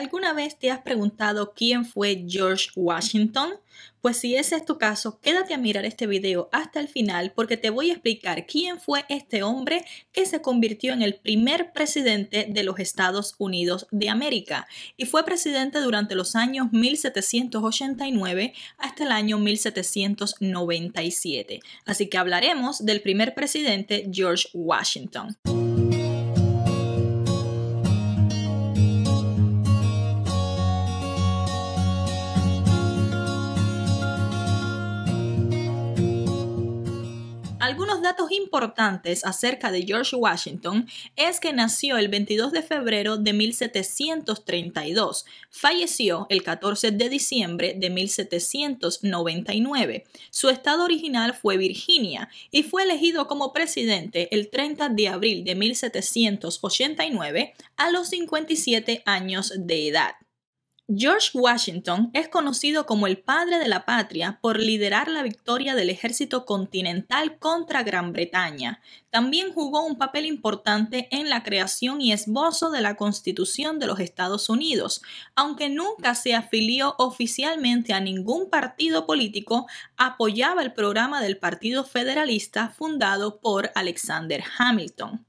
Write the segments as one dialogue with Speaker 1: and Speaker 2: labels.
Speaker 1: ¿Alguna vez te has preguntado quién fue George Washington? Pues si ese es tu caso, quédate a mirar este video hasta el final porque te voy a explicar quién fue este hombre que se convirtió en el primer presidente de los Estados Unidos de América y fue presidente durante los años 1789 hasta el año 1797. Así que hablaremos del primer presidente George Washington. datos importantes acerca de George Washington es que nació el 22 de febrero de 1732, falleció el 14 de diciembre de 1799. Su estado original fue Virginia y fue elegido como presidente el 30 de abril de 1789 a los 57 años de edad. George Washington es conocido como el padre de la patria por liderar la victoria del ejército continental contra Gran Bretaña. También jugó un papel importante en la creación y esbozo de la Constitución de los Estados Unidos. Aunque nunca se afilió oficialmente a ningún partido político, apoyaba el programa del Partido Federalista fundado por Alexander Hamilton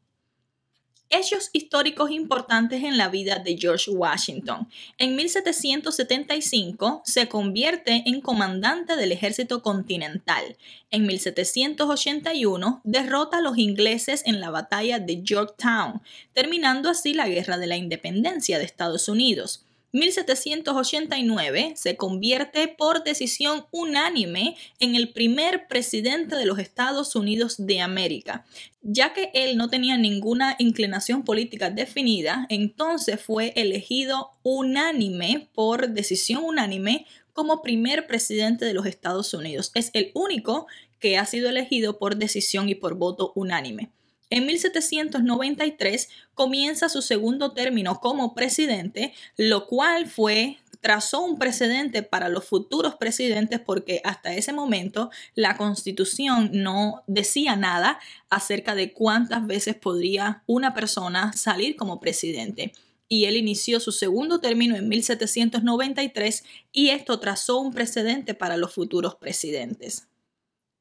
Speaker 1: hechos históricos importantes en la vida de George Washington. En 1775 se convierte en comandante del ejército continental. En 1781 derrota a los ingleses en la batalla de Yorktown, terminando así la guerra de la independencia de Estados Unidos. 1789 se convierte por decisión unánime en el primer presidente de los Estados Unidos de América. Ya que él no tenía ninguna inclinación política definida, entonces fue elegido unánime por decisión unánime como primer presidente de los Estados Unidos. Es el único que ha sido elegido por decisión y por voto unánime. En 1793 comienza su segundo término como presidente, lo cual fue trazó un precedente para los futuros presidentes porque hasta ese momento la constitución no decía nada acerca de cuántas veces podría una persona salir como presidente. Y él inició su segundo término en 1793 y esto trazó un precedente para los futuros presidentes.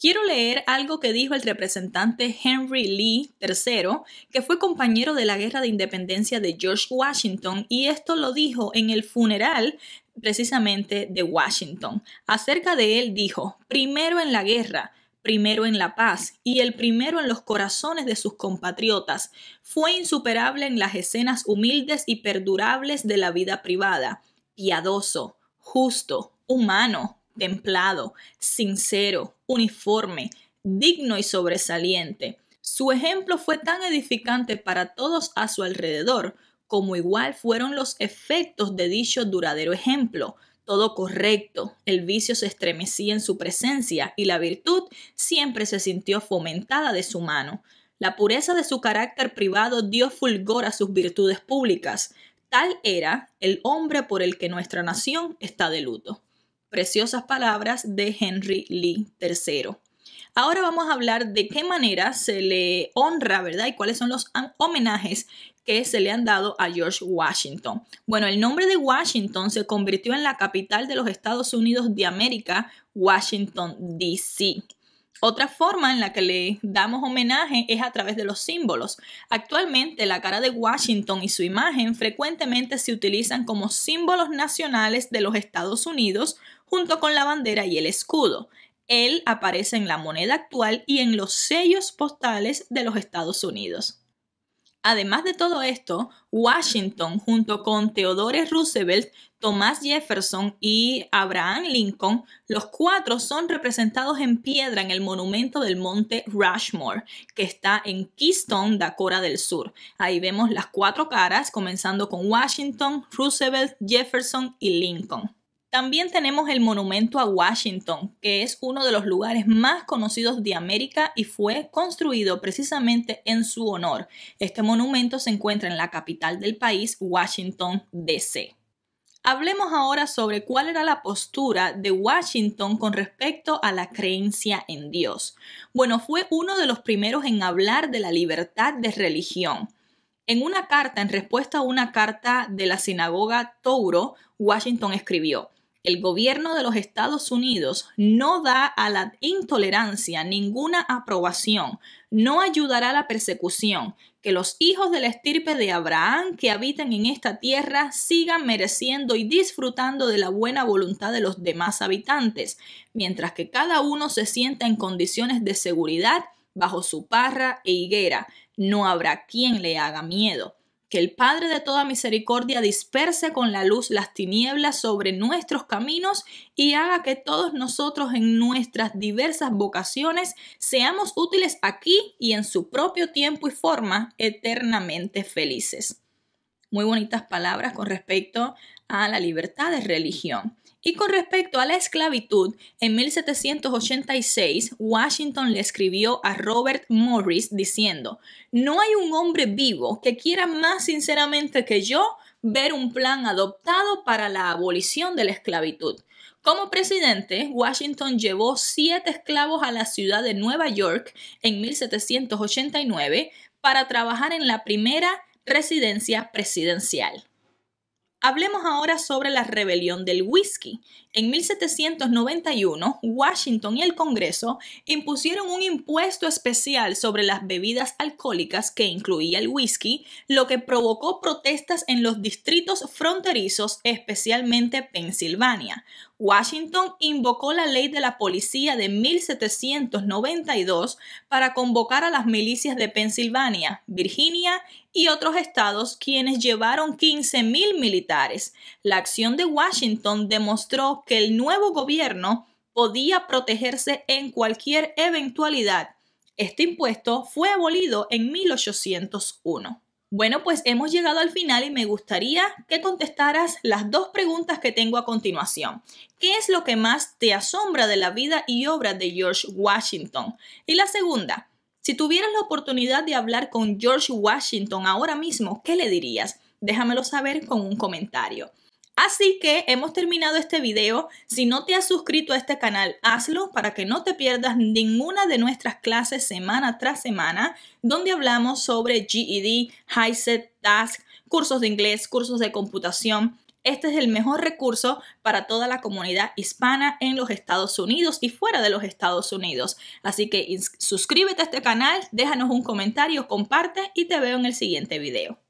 Speaker 1: Quiero leer algo que dijo el representante Henry Lee III, que fue compañero de la Guerra de Independencia de George Washington, y esto lo dijo en el funeral precisamente de Washington. Acerca de él dijo, primero en la guerra, primero en la paz y el primero en los corazones de sus compatriotas. Fue insuperable en las escenas humildes y perdurables de la vida privada, piadoso, justo, humano, templado, sincero, uniforme, digno y sobresaliente. Su ejemplo fue tan edificante para todos a su alrededor, como igual fueron los efectos de dicho duradero ejemplo. Todo correcto, el vicio se estremecía en su presencia y la virtud siempre se sintió fomentada de su mano. La pureza de su carácter privado dio fulgor a sus virtudes públicas. Tal era el hombre por el que nuestra nación está de luto. Preciosas palabras de Henry Lee III. Ahora vamos a hablar de qué manera se le honra, ¿verdad? Y cuáles son los homenajes que se le han dado a George Washington. Bueno, el nombre de Washington se convirtió en la capital de los Estados Unidos de América, Washington, D.C. Otra forma en la que le damos homenaje es a través de los símbolos. Actualmente la cara de Washington y su imagen frecuentemente se utilizan como símbolos nacionales de los Estados Unidos junto con la bandera y el escudo. Él aparece en la moneda actual y en los sellos postales de los Estados Unidos. Además de todo esto, Washington, junto con Theodore Roosevelt, Thomas Jefferson y Abraham Lincoln, los cuatro son representados en piedra en el monumento del monte Rushmore, que está en Keystone, Dakota del Sur. Ahí vemos las cuatro caras, comenzando con Washington, Roosevelt, Jefferson y Lincoln. También tenemos el monumento a Washington, que es uno de los lugares más conocidos de América y fue construido precisamente en su honor. Este monumento se encuentra en la capital del país, Washington, D.C. Hablemos ahora sobre cuál era la postura de Washington con respecto a la creencia en Dios. Bueno, fue uno de los primeros en hablar de la libertad de religión. En una carta, en respuesta a una carta de la sinagoga Touro, Washington escribió, el gobierno de los Estados Unidos no da a la intolerancia ninguna aprobación, no ayudará a la persecución, que los hijos de la estirpe de Abraham que habitan en esta tierra sigan mereciendo y disfrutando de la buena voluntad de los demás habitantes, mientras que cada uno se sienta en condiciones de seguridad bajo su parra e higuera. No habrá quien le haga miedo que el Padre de toda misericordia disperse con la luz las tinieblas sobre nuestros caminos y haga que todos nosotros en nuestras diversas vocaciones seamos útiles aquí y en su propio tiempo y forma eternamente felices. Muy bonitas palabras con respecto a la libertad de religión. Y con respecto a la esclavitud, en 1786 Washington le escribió a Robert Morris diciendo, no hay un hombre vivo que quiera más sinceramente que yo ver un plan adoptado para la abolición de la esclavitud. Como presidente, Washington llevó siete esclavos a la ciudad de Nueva York en 1789 para trabajar en la primera residencia presidencial. Hablemos ahora sobre la rebelión del whisky. En 1791, Washington y el Congreso impusieron un impuesto especial sobre las bebidas alcohólicas que incluía el whisky, lo que provocó protestas en los distritos fronterizos, especialmente Pensilvania. Washington invocó la ley de la policía de 1792 para convocar a las milicias de Pensilvania, Virginia y otros estados quienes llevaron 15.000 militares. La acción de Washington demostró que el nuevo gobierno podía protegerse en cualquier eventualidad. Este impuesto fue abolido en 1801. Bueno, pues hemos llegado al final y me gustaría que contestaras las dos preguntas que tengo a continuación. ¿Qué es lo que más te asombra de la vida y obra de George Washington? Y la segunda, si tuvieras la oportunidad de hablar con George Washington ahora mismo, ¿qué le dirías? Déjamelo saber con un comentario. Así que hemos terminado este video. Si no te has suscrito a este canal, hazlo para que no te pierdas ninguna de nuestras clases semana tras semana, donde hablamos sobre GED, HiSET, Task, cursos de inglés, cursos de computación, este es el mejor recurso para toda la comunidad hispana en los Estados Unidos y fuera de los Estados Unidos. Así que suscríbete a este canal, déjanos un comentario, comparte y te veo en el siguiente video.